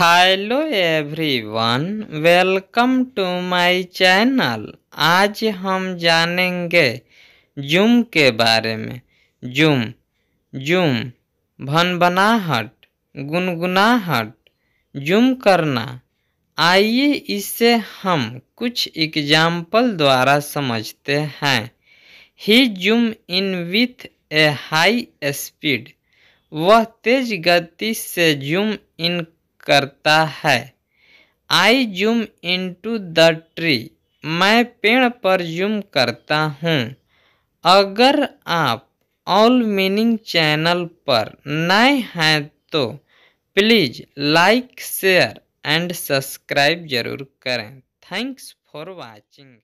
hello everyone welcome to my channel आज हम जानेंगे जूम के बारे में जूम जूम भनभनाहट गुनगुनाहट जूम करना आइए इसे हम कुछ एग्जाम्पल द्वारा समझते हैं ही zoom in with a high speed वह तेज गति से जूम इन करता है I zoom to the tree मैं पेड़ पर जूम करता हूँ अगर आप ऑल मीनिंग चैनल पर नए हैं तो please like share and subscribe जरूर करें थैंक्स फॉर वाचिंग